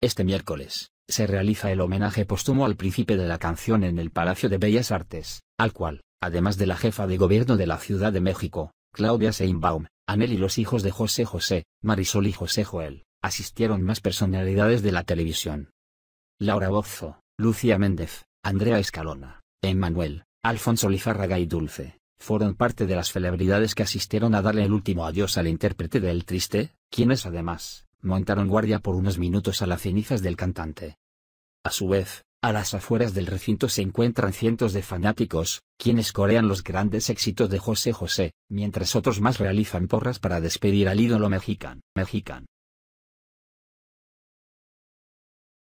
Este miércoles, se realiza el homenaje póstumo al príncipe de la canción en el Palacio de Bellas Artes, al cual, además de la jefa de gobierno de la Ciudad de México, Claudia Seinbaum, Anel y los hijos de José José, Marisol y José Joel, asistieron más personalidades de la televisión. Laura Bozzo, Lucía Méndez, Andrea Escalona, Emmanuel, Alfonso Lizárraga y Dulce, fueron parte de las celebridades que asistieron a darle el último adiós al intérprete del triste, quien es además, montaron guardia por unos minutos a las cenizas del cantante. A su vez, a las afueras del recinto se encuentran cientos de fanáticos, quienes corean los grandes éxitos de José José, mientras otros más realizan porras para despedir al ídolo mexicano. mexicano.